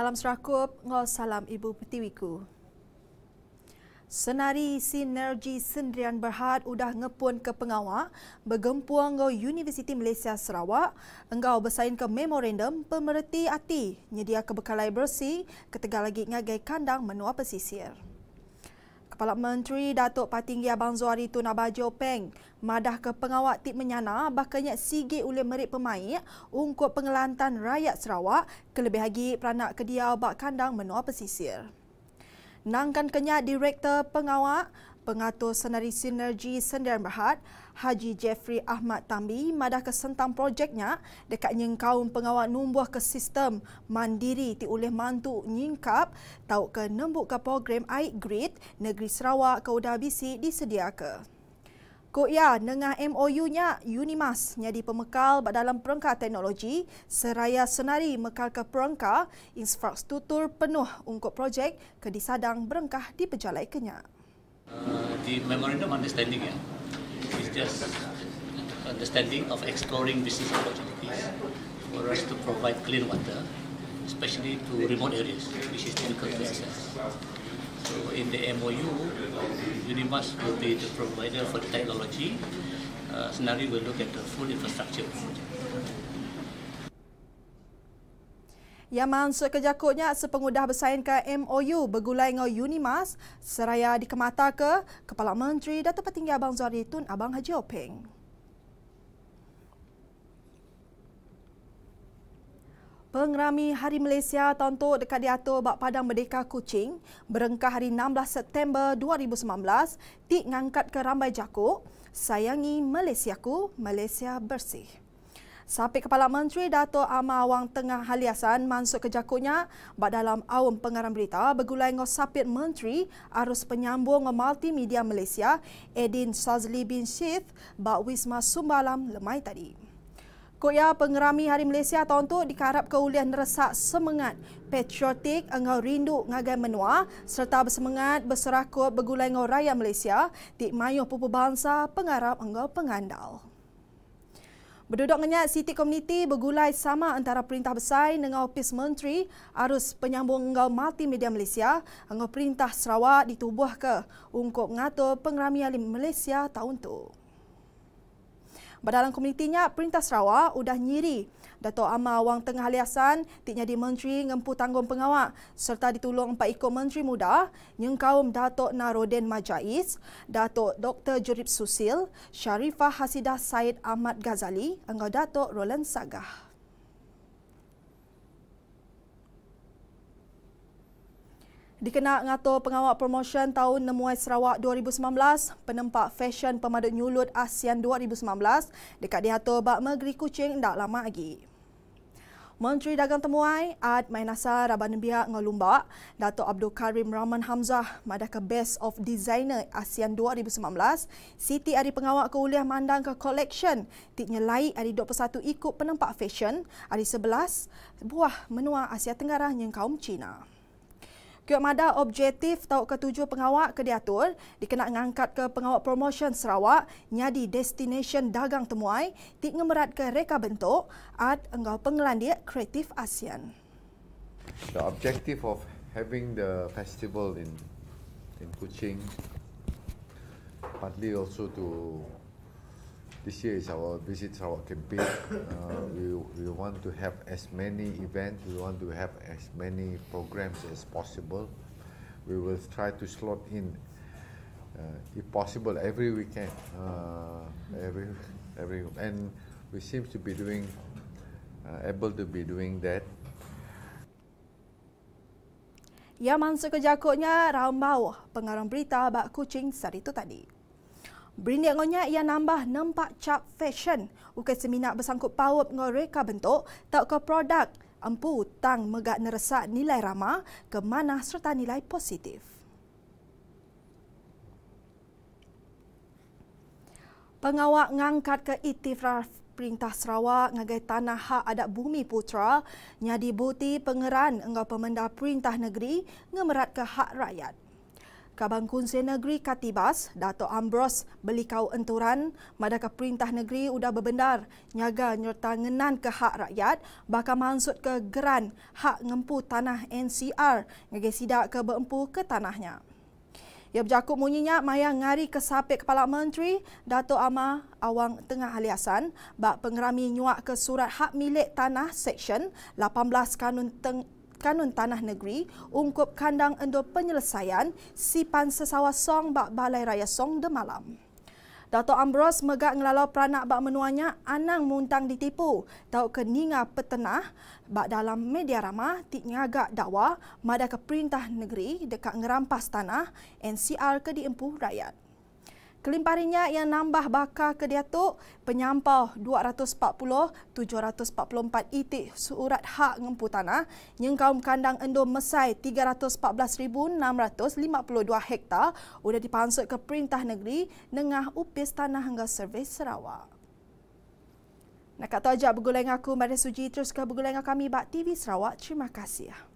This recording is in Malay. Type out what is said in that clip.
Salam serakup, ngol salam Ibu petiwiku. Senari Sinergi Sendirian Berhad udah ngepun ke pengawak, bergempuang ke Universiti Malaysia Sarawak, engkau bersaing ke memorandum pemerhati ati, nyedia kebekalai bersih, ketegak lagi ngagai kandang menua pesisir. Kepala Menteri Datuk Patinggi Abang Zuhari Tun Abajo Peng madah ke pengawak tip menyana bahkanya sigi oleh merik pemain ungkut pengelantan rakyat Sarawak kelebih lagi peranak kediau bak kandang menua pesisir. Nangkan kenyat direktor Pengawak Pengatur Senari Sinergi Sendirian Berhad, Haji Jeffrey Ahmad Tambi, madah kesentang projeknya dekat nyengkaun pengawal numbuh ke sistem mandiri ti oleh mantu nyingkap tau ke nembuk ke program Aid Grid Negeri Sarawak ke Udah Bisi disediakan. ke. Kok ya, nengah MOU-nya Unimas nyadi pemekal dalam perangkat teknologi seraya senari mekal ke perangkat infrastruktur penuh untuk projek ke disadang berengkah di pejalai kenyak. Uh, the memorandum understanding yeah, is just understanding of exploring business opportunities for us to provide clean water, especially to remote areas, which is difficult to access. So in the MOU, Unimas will be the provider for the technology. Uh, scenario will look at the full infrastructure yang mangsa kejakutnya sepengudah bersaing ke MOU bergulai dengan Unimas seraya dikemata ke Kepala Menteri Datuk Petinggi Abang Zuhari Tun Abang Haji Openg Pengrami Hari Malaysia tentu dekat diatur Bak Padang Merdeka Kuching berengkah hari 16 September 2019 tik ngangkat ke rambai jakuk Sayangi Malaysiaku, Malaysia bersih. Sapi Kepala Menteri Dato' Amar Awang Tengah Haliasan masuk ke jakunya bak dalam awam pengarang berita bergulai dengan Sapit Menteri Arus Penyambung Multimedia Malaysia Edin Sazli bin Syed bak Wisma Sumbalam lemai tadi. Koya pengerami Hari Malaysia tahun tu dikarap ke ulian neresak semangat patriotik engau rindu ngagai menua serta bersemangat berserakut bergulai dengan rakyat Malaysia di mayuh pupu bangsa pengarap engau pengandal. Berduduk ngenyat, Siti Komuniti bergulai sama antara Perintah Besar dengan Opis Menteri Arus Penyambung mati media Malaysia dengan Perintah Sarawak ditubuh ke untuk mengatur pengeramian Malaysia tahun itu. Berdalam komunitinya, Perintah Sarawak sudah nyiri Dato' Amar Wang Tengah Aliasan tik jadi menteri ngempu tanggung pengawak serta ditolong empat ikut menteri muda yang kaum Dato' Narodin Majais, Dato' Dr. Jurib Susil, Sharifah Hasidah Said Ahmad Ghazali, engkau Dato' Roland Sagah. Dikenal ngatur pengawal promotion tahun Nemuai Sarawak 2019, penempat fashion pemadu nyulut ASEAN 2019 dekat diatur bak Megeri kucing tak lama lagi. Menteri Dagang Temuai, Ad Mainasa Rabban Biak Ngolumbak, Dato' Abdul Karim Rahman Hamzah, Madaka Best of Designer ASEAN 2019, Siti Adi Pengawak ke Mandang ke Collection, Tiknya Lai Adi 21 ikut penempat fashion, Adi 11, buah menua Asia Tenggara yang kaum Cina. Kuih Mada objektif tahu ketujuh pengawak ke diatur dikena mengangkat ke pengawak promotion Sarawak nyadi destination dagang temuai ti ngemerat ke reka bentuk at enggau pengelandia kreatif ASEAN. The objective of having the festival in in Kuching partly also to this year is our visit our campaign. Uh, we, we want to have as many events, we want to have as many programs as possible. We will try to slot in, uh, if possible, every weekend. Uh, every, every, and we seem to be doing, uh, able to be doing that. Ia masuk ke jakutnya Ramau, pengarang berita Bak Kucing itu tadi. Brindik ngonya ia nambah nampak cap fashion. Ukai seminak bersangkut paut ngoreka reka bentuk tak ke produk. Empu tang megak neresak nilai ramah ke mana serta nilai positif. Pengawak ngangkat ke itifraf Perintah Sarawak ngagai tanah hak adat bumi putra nyadi buti pengeran engau pemenda perintah negeri ngemerat ke hak rakyat. Kabang Kunsen Negeri Katibas, Dato' Ambros belikau enturan, madaka perintah negeri udah berbenar, nyaga nyerta ngenan ke hak rakyat, bakal mansut ke geran hak ngempu tanah NCR, ngegesidak sidak ke beempu ke tanahnya. Ya berjakup munyinya maya ngari ke sapik Kepala Menteri Dato' Ama Awang Tengah Aliasan bak pengerami nyuak ke surat hak milik tanah section 18 kanun teng Kanun Tanah Negeri ungkup kandang endur penyelesaian Sipan Sesawa Song Bak Balai Raya Song de Malam. Dato' Ambros megak ngelalau peranak bak menuanya Anang Muntang ditipu. Tau ke Ninga Petenah bak dalam media ramah ti ngagak dakwa mada ke perintah negeri dekat ngerampas tanah NCR ke diempuh rakyat. Kelimpah yang nambah bakar ke Datuk penyampau 240,744 itik surat hak ngempu tanah yang kaum kandang endom mesai 314,652 hektar sudah dipansut ke Perintah Negeri dengan upis tanah hingga survei Sarawak. Nak kata aja begulai aku Maria Suji terus ke begulai kami Bak TV Sarawak. Terima kasih. Ya.